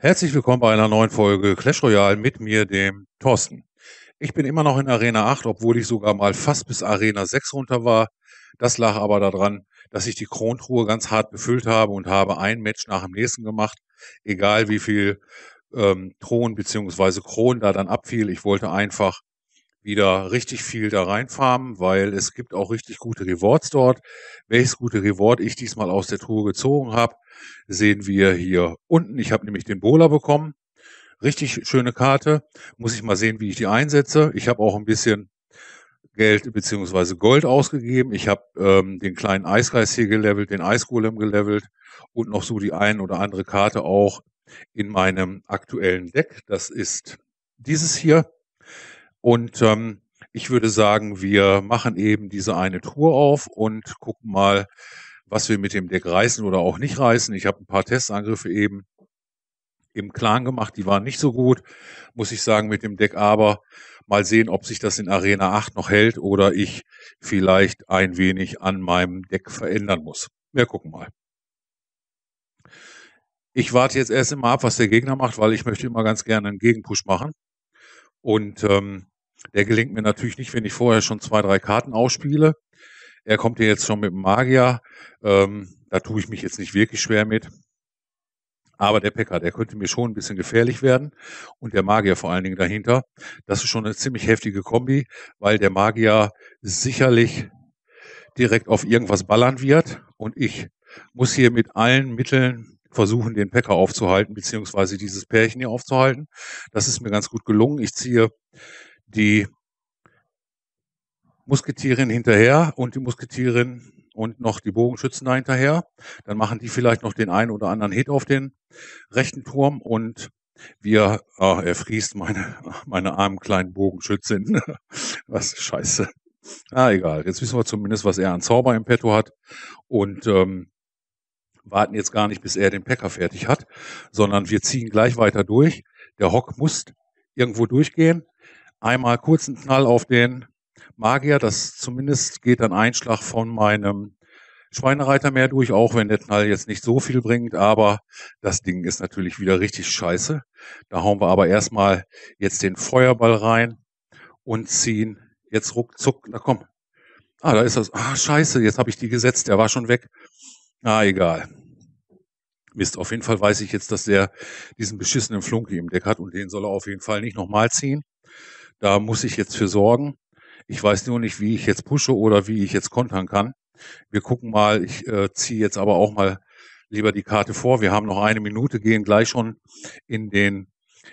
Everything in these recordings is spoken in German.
Herzlich willkommen bei einer neuen Folge Clash Royale mit mir, dem Thorsten. Ich bin immer noch in Arena 8, obwohl ich sogar mal fast bis Arena 6 runter war. Das lag aber daran, dass ich die Krontruhe ganz hart befüllt habe und habe ein Match nach dem nächsten gemacht egal wie viel ähm, Thron beziehungsweise Kronen da dann abfiel. Ich wollte einfach wieder richtig viel da reinfarmen, weil es gibt auch richtig gute Rewards dort. Welches gute Reward ich diesmal aus der Truhe gezogen habe, sehen wir hier unten. Ich habe nämlich den Bowler bekommen. Richtig schöne Karte. Muss ich mal sehen, wie ich die einsetze. Ich habe auch ein bisschen Geld beziehungsweise Gold ausgegeben. Ich habe ähm, den kleinen Eisgeist hier gelevelt, den Eisgolem gelevelt und noch so die ein oder andere Karte auch in meinem aktuellen Deck. Das ist dieses hier. Und ähm, ich würde sagen, wir machen eben diese eine Tour auf und gucken mal, was wir mit dem Deck reißen oder auch nicht reißen. Ich habe ein paar Testangriffe eben im Clan gemacht, die waren nicht so gut, muss ich sagen, mit dem Deck, aber mal sehen, ob sich das in Arena 8 noch hält oder ich vielleicht ein wenig an meinem Deck verändern muss. Wir gucken mal. Ich warte jetzt erst immer ab, was der Gegner macht, weil ich möchte immer ganz gerne einen Gegenpush machen. Und ähm, der gelingt mir natürlich nicht, wenn ich vorher schon zwei, drei Karten ausspiele. Er kommt ja jetzt schon mit dem Magier. Ähm, da tue ich mich jetzt nicht wirklich schwer mit. Aber der Packer, der könnte mir schon ein bisschen gefährlich werden und der Magier vor allen Dingen dahinter. Das ist schon eine ziemlich heftige Kombi, weil der Magier sicherlich direkt auf irgendwas ballern wird und ich muss hier mit allen Mitteln versuchen, den Packer aufzuhalten, beziehungsweise dieses Pärchen hier aufzuhalten. Das ist mir ganz gut gelungen. Ich ziehe die Musketierin hinterher und die Musketierin und noch die Bogenschützen da hinterher. Dann machen die vielleicht noch den einen oder anderen Hit auf den rechten Turm und wir, ah, er friest meine, meine armen kleinen Bogenschützen. was scheiße. Ah, egal. Jetzt wissen wir zumindest, was er an Zauber im Petto hat und ähm, warten jetzt gar nicht, bis er den Packer fertig hat, sondern wir ziehen gleich weiter durch. Der Hock muss irgendwo durchgehen. Einmal kurzen Knall auf den Magier. Das zumindest geht ein Einschlag von meinem Schweinereiter mehr durch, auch wenn der Knall jetzt nicht so viel bringt, aber das Ding ist natürlich wieder richtig scheiße. Da hauen wir aber erstmal jetzt den Feuerball rein und ziehen jetzt ruckzuck, na komm. Ah, da ist das. Ah, scheiße, jetzt habe ich die gesetzt, der war schon weg. Na, ah, egal. Mist, auf jeden Fall weiß ich jetzt, dass der diesen beschissenen Flunke im Deck hat und den soll er auf jeden Fall nicht nochmal ziehen. Da muss ich jetzt für sorgen. Ich weiß nur nicht, wie ich jetzt pushe oder wie ich jetzt kontern kann. Wir gucken mal, ich äh, ziehe jetzt aber auch mal lieber die Karte vor. Wir haben noch eine Minute, gehen gleich schon in den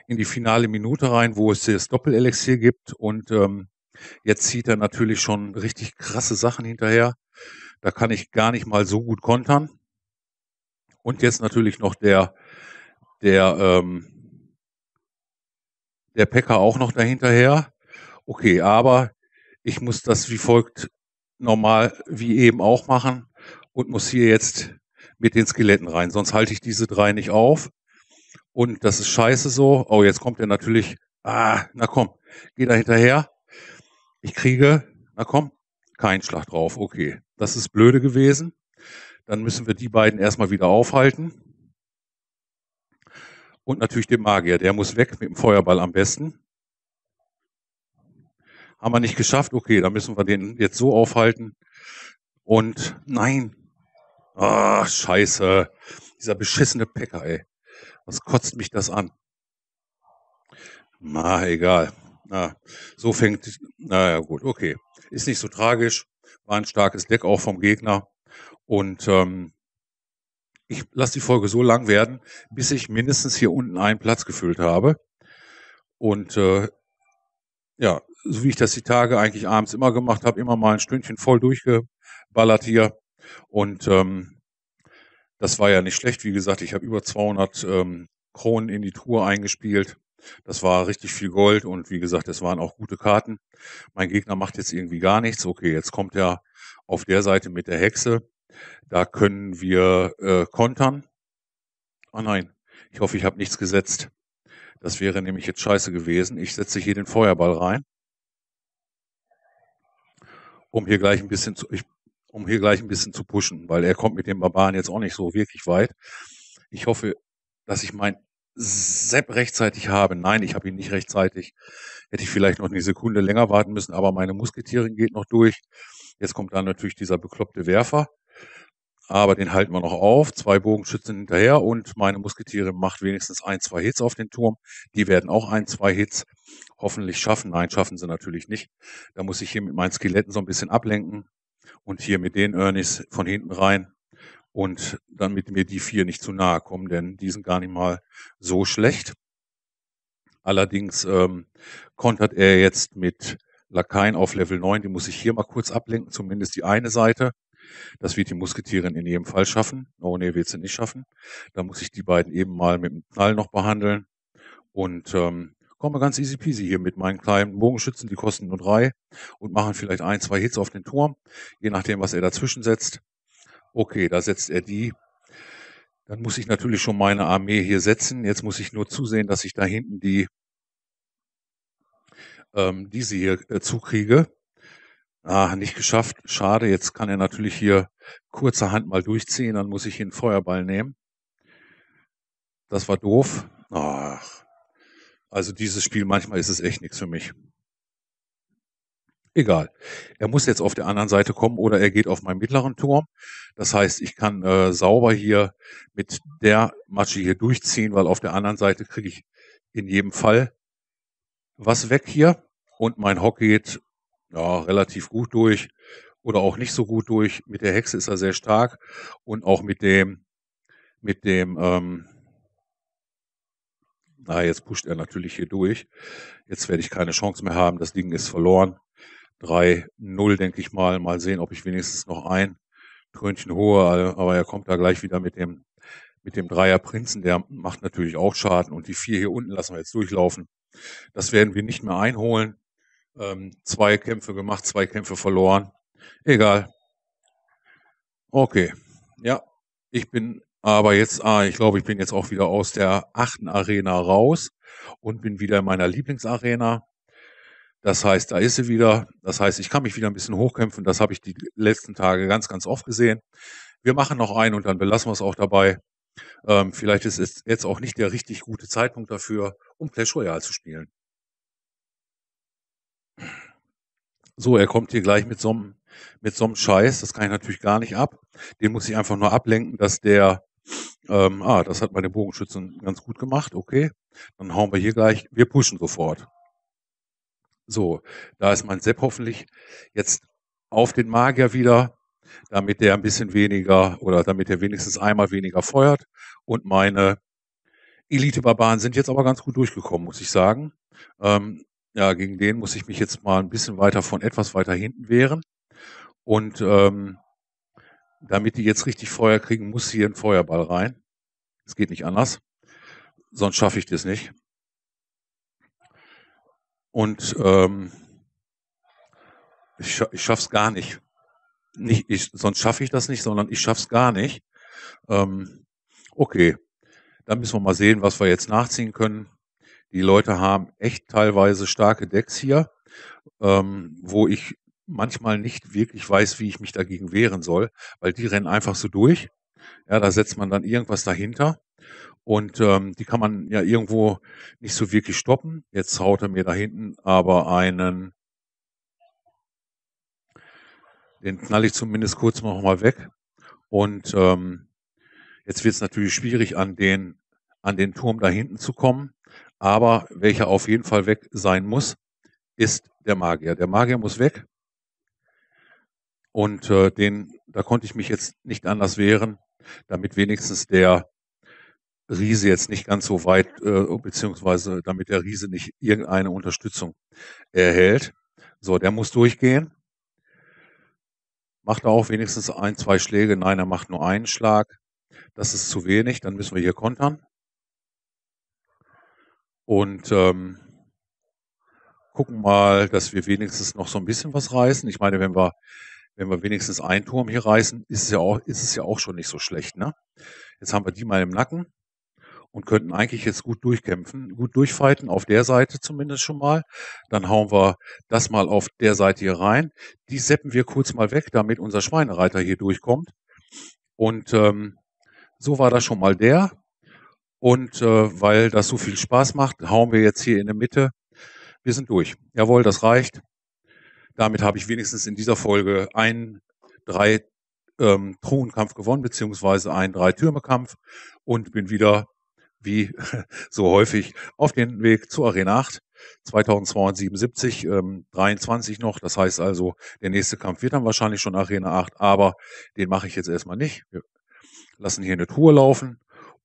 in die finale Minute rein, wo es das Doppelelixier gibt und ähm, jetzt zieht er natürlich schon richtig krasse Sachen hinterher. Da kann ich gar nicht mal so gut kontern. Und jetzt natürlich noch der der ähm, der Packer auch noch dahinterher. Okay, aber ich muss das wie folgt normal wie eben auch machen und muss hier jetzt mit den Skeletten rein, sonst halte ich diese drei nicht auf. Und das ist scheiße so. Oh, jetzt kommt er natürlich. Ah, na komm, geh da hinterher. Ich kriege, na komm, keinen Schlag drauf. Okay, das ist blöde gewesen. Dann müssen wir die beiden erstmal wieder aufhalten. Und natürlich den Magier, der muss weg mit dem Feuerball am besten haben wir nicht geschafft, okay, da müssen wir den jetzt so aufhalten. Und nein, ah, scheiße, dieser beschissene Packer, ey, was kotzt mich das an? Na, egal. Na, so fängt, naja, gut, okay. Ist nicht so tragisch. War ein starkes Deck auch vom Gegner. Und ähm, ich lasse die Folge so lang werden, bis ich mindestens hier unten einen Platz gefüllt habe. Und äh, ja, so wie ich das die Tage eigentlich abends immer gemacht habe, immer mal ein Stündchen voll durchgeballert hier. Und ähm, das war ja nicht schlecht. Wie gesagt, ich habe über 200 ähm, Kronen in die Truhe eingespielt. Das war richtig viel Gold und wie gesagt, es waren auch gute Karten. Mein Gegner macht jetzt irgendwie gar nichts. Okay, jetzt kommt er auf der Seite mit der Hexe. Da können wir äh, kontern. oh nein, ich hoffe, ich habe nichts gesetzt. Das wäre nämlich jetzt scheiße gewesen. Ich setze hier den Feuerball rein um hier gleich ein bisschen zu, ich, um hier gleich ein bisschen zu pushen, weil er kommt mit dem Barbaren jetzt auch nicht so wirklich weit. Ich hoffe, dass ich mein Sepp rechtzeitig habe. Nein, ich habe ihn nicht rechtzeitig. Hätte ich vielleicht noch eine Sekunde länger warten müssen, aber meine Musketierin geht noch durch. Jetzt kommt dann natürlich dieser bekloppte Werfer aber den halten wir noch auf. Zwei Bogenschützen hinterher und meine Musketiere macht wenigstens ein, zwei Hits auf den Turm. Die werden auch ein, zwei Hits hoffentlich schaffen. Nein, schaffen sie natürlich nicht. Da muss ich hier mit meinen Skeletten so ein bisschen ablenken und hier mit den Ernies von hinten rein und damit mir die vier nicht zu nahe kommen, denn die sind gar nicht mal so schlecht. Allerdings ähm, kontert er jetzt mit Lakaien auf Level 9, die muss ich hier mal kurz ablenken, zumindest die eine Seite. Das wird die Musketierin in jedem Fall schaffen. Oh nee, wird sie nicht schaffen. Da muss ich die beiden eben mal mit dem Knall noch behandeln. Und ähm, komme ganz easy peasy hier mit meinen kleinen Bogenschützen, die kosten nur drei und machen vielleicht ein, zwei Hits auf den Turm, je nachdem, was er dazwischen setzt. Okay, da setzt er die. Dann muss ich natürlich schon meine Armee hier setzen. Jetzt muss ich nur zusehen, dass ich da hinten die ähm, diese hier äh, zukriege. Ah, nicht geschafft. Schade, jetzt kann er natürlich hier kurzerhand mal durchziehen, dann muss ich ihn Feuerball nehmen. Das war doof. Ach. Also dieses Spiel, manchmal ist es echt nichts für mich. Egal. Er muss jetzt auf der anderen Seite kommen oder er geht auf meinen mittleren Turm. Das heißt, ich kann äh, sauber hier mit der Matsche hier durchziehen, weil auf der anderen Seite kriege ich in jedem Fall was weg hier. Und mein Hock geht ja, relativ gut durch oder auch nicht so gut durch. Mit der Hexe ist er sehr stark und auch mit dem, mit dem, ähm, na, jetzt pusht er natürlich hier durch. Jetzt werde ich keine Chance mehr haben. Das Ding ist verloren. 3-0, denke ich mal. Mal sehen, ob ich wenigstens noch ein Trönchen hohe, also, aber er kommt da gleich wieder mit dem, mit dem Dreier Prinzen. Der macht natürlich auch Schaden und die vier hier unten lassen wir jetzt durchlaufen. Das werden wir nicht mehr einholen. Ähm, zwei Kämpfe gemacht, zwei Kämpfe verloren. Egal. Okay. Ja, ich bin aber jetzt, ah, ich glaube, ich bin jetzt auch wieder aus der achten Arena raus und bin wieder in meiner Lieblingsarena. Das heißt, da ist sie wieder. Das heißt, ich kann mich wieder ein bisschen hochkämpfen. Das habe ich die letzten Tage ganz, ganz oft gesehen. Wir machen noch einen und dann belassen wir es auch dabei. Ähm, vielleicht ist es jetzt auch nicht der richtig gute Zeitpunkt dafür, um Clash Royale zu spielen. So, er kommt hier gleich mit so einem mit so einem Scheiß, das kann ich natürlich gar nicht ab. Den muss ich einfach nur ablenken, dass der, ähm, ah, das hat meine Bogenschützen ganz gut gemacht, okay. Dann hauen wir hier gleich, wir pushen sofort. So, da ist mein Sepp hoffentlich jetzt auf den Magier wieder, damit der ein bisschen weniger oder damit er wenigstens einmal weniger feuert. Und meine Elite-Barbaren sind jetzt aber ganz gut durchgekommen, muss ich sagen. Ähm, ja, gegen den muss ich mich jetzt mal ein bisschen weiter von etwas weiter hinten wehren. Und ähm, damit die jetzt richtig Feuer kriegen, muss hier ein Feuerball rein. Es geht nicht anders. Sonst schaffe ich das nicht. Und ähm, ich, scha ich schaff's gar nicht. nicht ich, sonst schaffe ich das nicht, sondern ich schaffe es gar nicht. Ähm, okay, dann müssen wir mal sehen, was wir jetzt nachziehen können. Die Leute haben echt teilweise starke Decks hier, ähm, wo ich manchmal nicht wirklich weiß, wie ich mich dagegen wehren soll, weil die rennen einfach so durch. Ja, da setzt man dann irgendwas dahinter und ähm, die kann man ja irgendwo nicht so wirklich stoppen. Jetzt haut er mir da hinten aber einen, den knall ich zumindest kurz nochmal weg. Und ähm, jetzt wird es natürlich schwierig, an den, an den Turm da hinten zu kommen. Aber welcher auf jeden Fall weg sein muss, ist der Magier. Der Magier muss weg. Und äh, den, da konnte ich mich jetzt nicht anders wehren, damit wenigstens der Riese jetzt nicht ganz so weit, äh, beziehungsweise damit der Riese nicht irgendeine Unterstützung erhält. So, der muss durchgehen. Macht er auch wenigstens ein, zwei Schläge? Nein, er macht nur einen Schlag. Das ist zu wenig, dann müssen wir hier kontern und ähm, gucken mal, dass wir wenigstens noch so ein bisschen was reißen. Ich meine, wenn wir, wenn wir wenigstens einen Turm hier reißen, ist es ja auch, ist es ja auch schon nicht so schlecht. Ne? Jetzt haben wir die mal im Nacken und könnten eigentlich jetzt gut durchkämpfen, gut durchfighten, auf der Seite zumindest schon mal. Dann hauen wir das mal auf der Seite hier rein. Die seppen wir kurz mal weg, damit unser Schweinereiter hier durchkommt. Und ähm, so war das schon mal der. Und äh, weil das so viel Spaß macht, hauen wir jetzt hier in der Mitte. Wir sind durch. Jawohl, das reicht. Damit habe ich wenigstens in dieser Folge einen drei ähm, Truhenkampf gewonnen, beziehungsweise einen drei türme kampf und bin wieder, wie so häufig, auf den Weg zur Arena 8. 2277, ähm, 23 noch. Das heißt also, der nächste Kampf wird dann wahrscheinlich schon Arena 8, aber den mache ich jetzt erstmal nicht. Wir lassen hier eine Tour laufen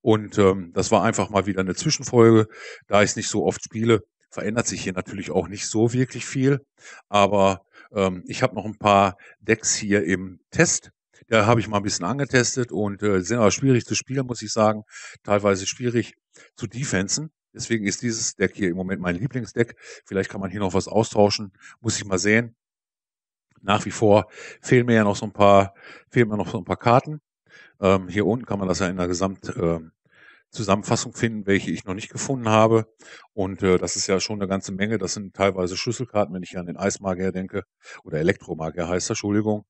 und ähm, das war einfach mal wieder eine Zwischenfolge. Da ich es nicht so oft spiele, verändert sich hier natürlich auch nicht so wirklich viel. Aber ähm, ich habe noch ein paar Decks hier im Test. Da habe ich mal ein bisschen angetestet und äh, sind aber schwierig zu spielen, muss ich sagen. Teilweise schwierig zu defensen. Deswegen ist dieses Deck hier im Moment mein Lieblingsdeck. Vielleicht kann man hier noch was austauschen. Muss ich mal sehen. Nach wie vor fehlen mir ja noch so ein paar, fehlen mir noch so ein paar Karten. Ähm, hier unten kann man das ja in der Gesamt, ähm, Zusammenfassung finden, welche ich noch nicht gefunden habe. Und äh, das ist ja schon eine ganze Menge. Das sind teilweise Schlüsselkarten, wenn ich an den Eismagier denke, oder Elektromagier heißt er, Entschuldigung,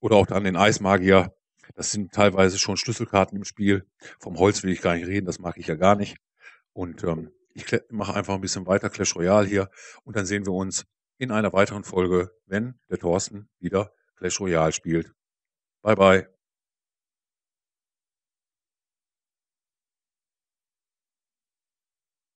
oder auch an den Eismagier. Das sind teilweise schon Schlüsselkarten im Spiel. Vom Holz will ich gar nicht reden, das mag ich ja gar nicht. Und ähm, ich mache einfach ein bisschen weiter Clash Royale hier und dann sehen wir uns in einer weiteren Folge, wenn der Thorsten wieder Clash Royale spielt. Bye bye.